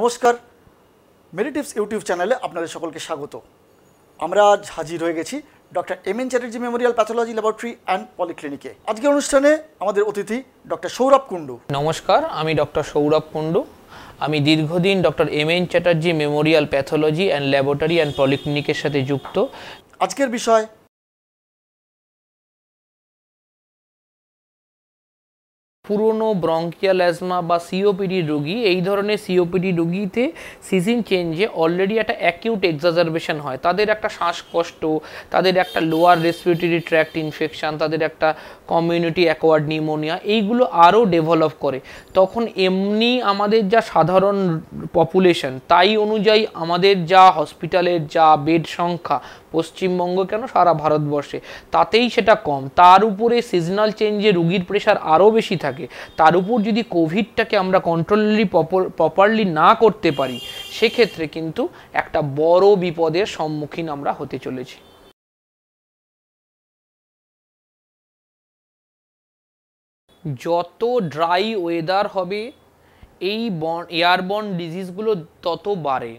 নমস্কার মেরিটিভস ইউটিউব চ্যানেলে আপনাদের সকলকে স্বাগত আমরা আজ হাজির হয়ে গেছি doctor M N Chatterjee memorial pathology laboratory and পলিক্লিনিকে আজকের অনুষ্ঠানে আমাদের অতিথি ডক্টর সৌরভ কুণ্ডু নমস্কার আমি ডক্টর সৌরভ কুণ্ডু আমি দীর্ঘদিন doctor M N Chatterjee memorial pathology and laboratory and পলিক্লিনিকের সাথে যুক্ত আজকের বিষয় পুরনো ব্রঙ্কিয়াল অ্যাজমা বা সিওপিডি রুগী এই ধরনের সিওপিডি রুগীতে সিজন চেঞ্জে অলরেডি একটা অ্যাকিউট এক্সাজারবেশন হয় তাদের একটা শ্বাসকষ্ট তাদের একটা লোয়ার রেসপিরেটরি ট্র্যাক্ট ইনফেকশান তাদের একটা কমিউনিটি অ্যাকোয়ার্ড নিউমোনিয়া এইগুলো আরও ডেভেলপ করে তখন এমনি আমাদের যা সাধারণ পপুলেশন তাই অনুযায়ী আমাদের যা হসপিটালের যা বেড সংখ্যা পশ্চিমবঙ্গ কেন সারা ভারতবর্ষে তাতেই সেটা কম তার উপরে সিজনাল চেঞ্জে রুগীর প্রেশার আরও বেশি থাকে থাকে তার উপর যদি কোভিডটাকে আমরা কন্ট্রোলি প্রপারলি না করতে পারি সেক্ষেত্রে কিন্তু একটা বড় বিপদের সম্মুখীন আমরা হতে চলেছি যত ড্রাই ওয়েদার হবে এই বন এয়ারবন ডিজিজগুলো তত বাড়ে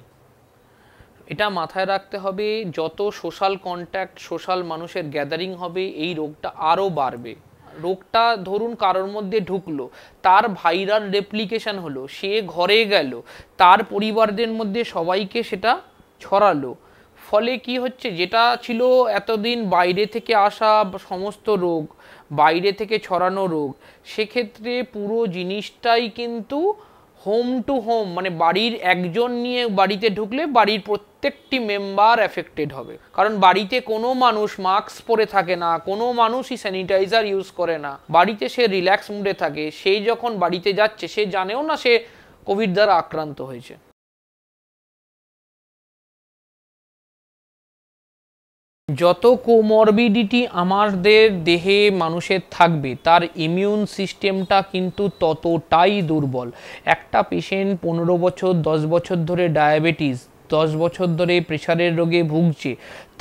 এটা মাথায় রাখতে হবে যত সোশ্যাল কন্ট্যাক্ট সোশ্যাল মানুষের গ্যাদারিং হবে এই রোগটা আরও বাড়বে রোগটা ধরুন কারোর মধ্যে ঢুকলো তার ভাইরাল রেপ্লিকেশন হলো সে ঘরে গেল তার পরিবারদের মধ্যে সবাইকে সেটা ছড়ালো ফলে কি হচ্ছে যেটা ছিল এতদিন বাইরে থেকে আসা সমস্ত রোগ বাইরে থেকে ছড়ানো রোগ সেক্ষেত্রে পুরো জিনিসটাই কিন্তু হোম টু হোম মানে বাড়ির একজন নিয়ে বাড়িতে ঢুকলে বাড়ির প্রত্যেকটি মেম্বার অ্যাফেক্টেড হবে কারণ বাড়িতে কোনো মানুষ মাস্ক পরে থাকে না কোনো মানুষই স্যানিটাইজার ইউজ করে না বাড়িতে সে রিল্যাক্স মুডে থাকে সেই যখন বাড়িতে যাচ্ছে সে জানেও না সে কোভিড দ্বারা আক্রান্ত হয়েছে যত কোমরবিডিটি আমাদের দেহে মানুষের থাকবে তার ইমিউন সিস্টেমটা কিন্তু ততটাই দুর্বল একটা পেশেন্ট পনেরো বছর দশ বছর ধরে ডায়াবেটিস দশ বছর ধরে প্রেশারের রোগে ভুগছে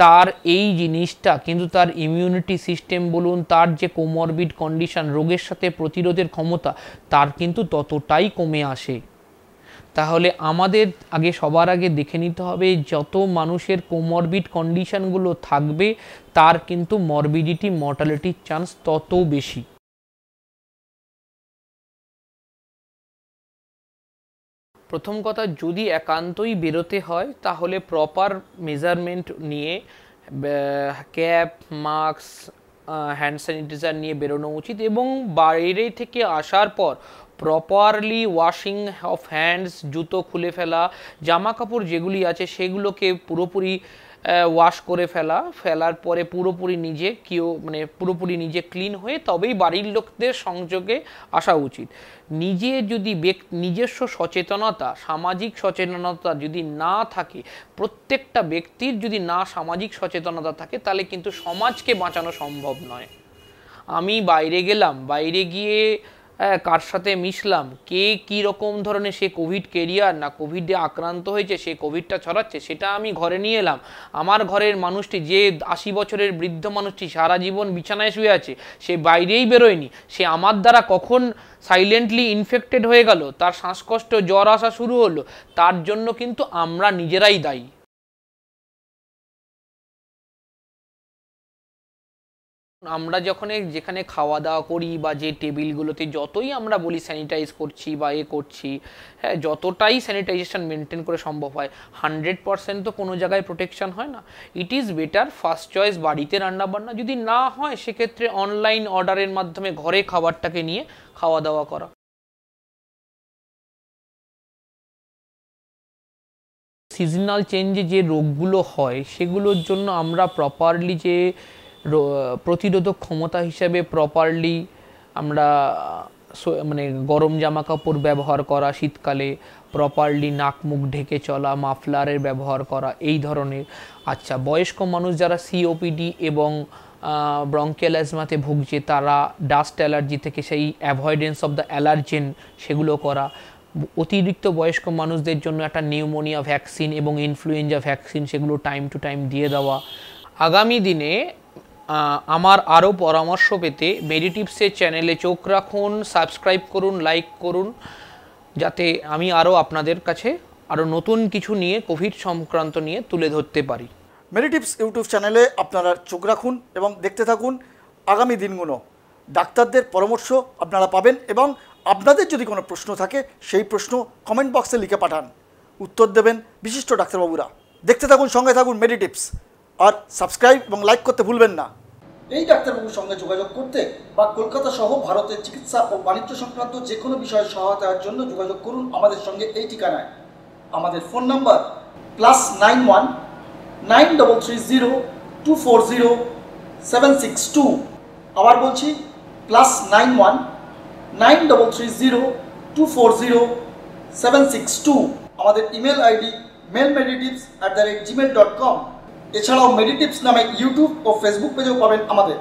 তার এই জিনিসটা কিন্তু তার ইমিউনিটি সিস্টেম বলুন তার যে কোমরবিড কন্ডিশন রোগের সাথে প্রতিরোধের ক্ষমতা তার কিন্তু ততটাই কমে আসে তাহলে আমাদের আগে সবার আগে দেখে নিতে হবে যত মানুষের কোমরবিড কন্ডিশানগুলো থাকবে তার কিন্তু মরবিডিটি মর্টালিটির চান্স তত বেশি প্রথম কথা যদি একান্তই বেরোতে হয় তাহলে প্রপার মেজারমেন্ট নিয়ে ক্যাপ মাস্ক হ্যান্ড স্যানিটাইজার নিয়ে বেরোনো উচিত এবং বাইরে থেকে আসার পর প্রপারলি ওয়াশিং অফ হ্যান্ডস জুতো খুলে ফেলা জামা কাপড় যেগুলি আছে সেগুলোকে পুরোপুরি ওয়াশ করে ফেলা ফেলার পরে পুরোপুরি নিজে কিও মানে পুরোপুরি নিজে ক্লিন হয়ে তবেই বাড়ির লোকদের সংযোগে আসা উচিত নিজে যদি নিজস্ব সচেতনতা সামাজিক সচেতনতা যদি না থাকে প্রত্যেকটা ব্যক্তির যদি না সামাজিক সচেতনতা থাকে তাহলে কিন্তু সমাজকে বাঁচানো সম্ভব নয় আমি বাইরে গেলাম বাইরে গিয়ে হ্যাঁ কার সাথে মিশলাম কে কি রকম ধরনের সে কোভিড কেরিয়ার না কোভিডে আক্রান্ত হয়েছে সে কোভিডটা ছড়াচ্ছে সেটা আমি ঘরে নিয়ে এলাম আমার ঘরের মানুষটি যে আশি বছরের বৃদ্ধ মানুষটি সারা জীবন বিছানায় শুয়ে আছে সে বাইরেই বেরোয়নি সে আমার দ্বারা কখন সাইলেন্টলি ইনফেক্টেড হয়ে গেল তার শ্বাসকষ্ট জ্বর আসা শুরু হলো তার জন্য কিন্তু আমরা নিজেরাই দায়ী আমরা যখন যেখানে খাওয়া দাওয়া করি বা যে টেবিলগুলোতে যতই আমরা বলি স্যানিটাইজ করছি বা এ করছি হ্যাঁ যতটাই স্যানিটাইজেশন মেনটেন করে সম্ভব হয় হান্ড্রেড পারসেন্ট তো কোনো জায়গায় প্রোটেকশান হয় না it is better first choice বাড়িতে রান্নাবান্না যদি না হয় সেক্ষেত্রে অনলাইন অর্ডারের মাধ্যমে ঘরে খাবারটাকে নিয়ে খাওয়া দাওয়া করা সিজনাল চেঞ্জে যে রোগগুলো হয় সেগুলোর জন্য আমরা প্রপারলি যে প্রতিরোধক ক্ষমতা হিসাবে প্রপারলি আমরা মানে গরম জামা কাপড় ব্যবহার করা শীতকালে প্রপারলি নাক মুখ ঢেকে চলা মাফলারের ব্যবহার করা এই ধরনের আচ্ছা বয়স্ক মানুষ যারা সিওপিডি এবং ব্রঙ্কেলাজমাতে ভুগছে তারা ডাস্ট অ্যালার্জি থেকে সেই অ্যাভয়েডেন্স অফ দ্য অ্যালার্জেন সেগুলো করা অতিরিক্ত বয়স্ক মানুষদের জন্য একটা নিউমোনিয়া ভ্যাকসিন এবং ইনফ্লুয়েঞ্জা ভ্যাকসিন সেগুলো টাইম টু টাইম দিয়ে দেওয়া আগামী দিনে আমার আরও পরামর্শ পেতে মেডিটিপসের চ্যানেলে চোখ রাখুন সাবস্ক্রাইব করুন লাইক করুন যাতে আমি আরও আপনাদের কাছে আরও নতুন কিছু নিয়ে কোভিড সংক্রান্ত নিয়ে তুলে ধরতে পারি মেডিটিপস ইউটিউব চ্যানেলে আপনারা চোখ রাখুন এবং দেখতে থাকুন আগামী দিনগুলো ডাক্তারদের পরামর্শ আপনারা পাবেন এবং আপনাদের যদি কোনো প্রশ্ন থাকে সেই প্রশ্ন কমেন্ট বক্সে লিখে পাঠান উত্তর দেবেন বিশিষ্ট ডাক্তারবাবুরা দেখতে থাকুন সঙ্গে থাকুন মেডিটিপস আর সাবস্ক্রাইব এবং লাইক করতে ভুলবেন না এই ডাক্তারবাবুর সঙ্গে যোগাযোগ করতে বা কলকাতা সহ ভারতের চিকিৎসা ও বাণিজ্য সংক্রান্ত যে কোনো বিষয়ে সহায়তার জন্য যোগাযোগ করুন আমাদের সঙ্গে এই ঠিকানায় আমাদের phone number plus nine one nine double three zero two four zero seven six two আবার বলছি plus nine one nine double three zero two four zero seven six two আমাদের email ID mail meditips at the rate Gmail dot com এছাড়াও Meditips নামে YouTube ও Facebook পেজেও পাবেন আমাদের